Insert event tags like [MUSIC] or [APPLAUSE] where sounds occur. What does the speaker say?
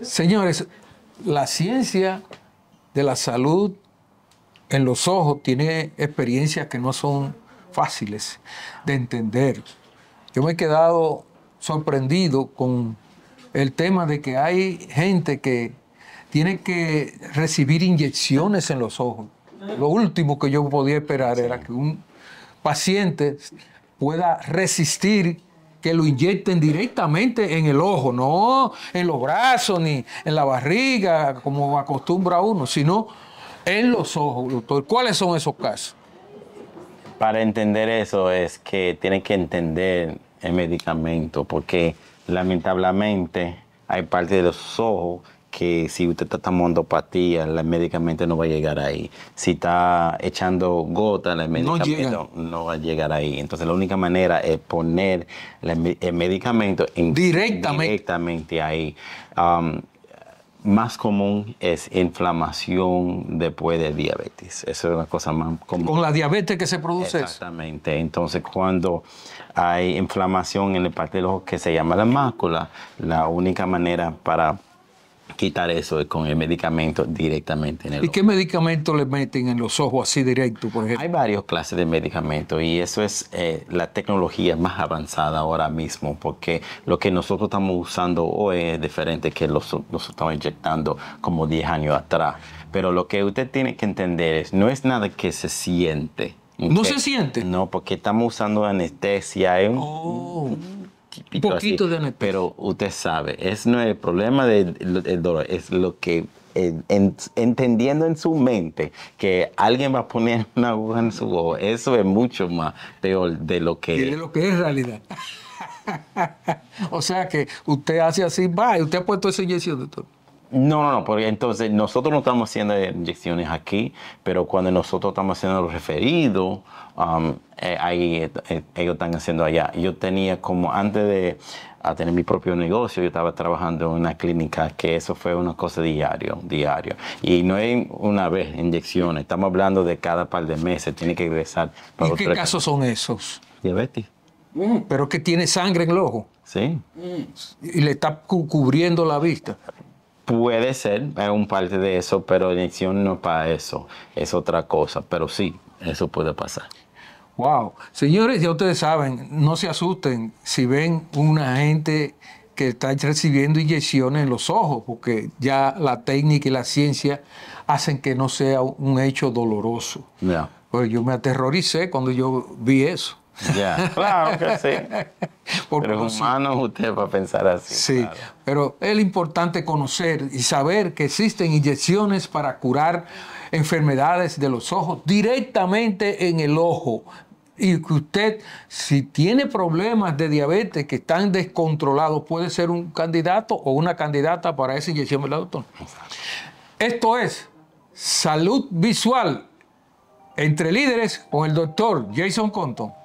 Señores, la ciencia de la salud en los ojos tiene experiencias que no son fáciles de entender. Yo me he quedado sorprendido con el tema de que hay gente que tiene que recibir inyecciones en los ojos. Lo último que yo podía esperar era que un paciente pueda resistir que lo inyecten directamente en el ojo, no en los brazos ni en la barriga, como acostumbra uno, sino en los ojos, doctor. ¿Cuáles son esos casos? Para entender eso es que tienen que entender el medicamento, porque lamentablemente hay parte de los ojos que si usted está tomando patía, el medicamento no va a llegar ahí. Si está echando gotas, el medicamento no, va a llegar ahí. Entonces la única manera es poner el, medicamento directamente. ahí. más común es inflamación después de diabetes. Esa es la cosa más común. Con la diabetes que se produce. Exactamente. Entonces, cuando hay inflamación en la parte del ojo que se llama la mácula, la única manera para quitar eso con el medicamento directamente en el ¿Y qué medicamento le meten en los ojos así directo, por ejemplo? Hay varias clases de medicamentos y eso es eh, la tecnología más avanzada ahora mismo porque lo que nosotros estamos usando hoy es diferente que los, estamos inyectando como 10 años atrás. Pero lo que usted tiene que entender es, no es nada que se siente. ¿No se siente? No, porque estamos usando anestesia. Oh poquito, de anestesia Pero usted sabe, es no el problema del dolor, es lo que entendiendo en su mente que alguien va a poner [LAUGHS] una aguja en su ojo, eso es mucho más peor de lo que de lo que es realidad. [LAUGHS] o sea que usted hace así, va, y usted ha puesto ese inyección, doctor. No, no, no, porque entonces nosotros no estamos haciendo inyecciones aquí, pero cuando nosotros estamos haciendo los referidos, um, eh, ahí eh, eh, ellos están haciendo allá. Yo tenía como antes de tener mi propio negocio, yo estaba trabajando en una clínica que eso fue una cosa diario, diario. Y no es una vez inyecciones, estamos hablando de cada par de meses, tiene que ingresar Para ¿Y qué casos son esos? Diabetes. Mm, pero que tiene sangre en el ojo. Sí. y le está cubriendo la vista. Puede ser, es un parte de eso, pero inyección no es para eso, es otra cosa, pero sí, eso puede pasar. Wow, señores, ya ustedes saben, no se asusten si ven una gente que está recibiendo inyecciones en los ojos, porque ya la técnica y la ciencia hacen que no sea un hecho doloroso. Pues yo me aterroricé cuando yo vi eso. [LAUGHS] claro que sí. Porque pero es humano usted para pensar así. Sí, pero es importante conocer y saber que existen inyecciones para curar enfermedades de los ojos directamente en el ojo. Y que usted, si tiene problemas de diabetes que están descontrolados, puede ser un candidato o una candidata para esa inyección, del doctor? Esto es Salud Visual entre líderes con el doctor Jason Conton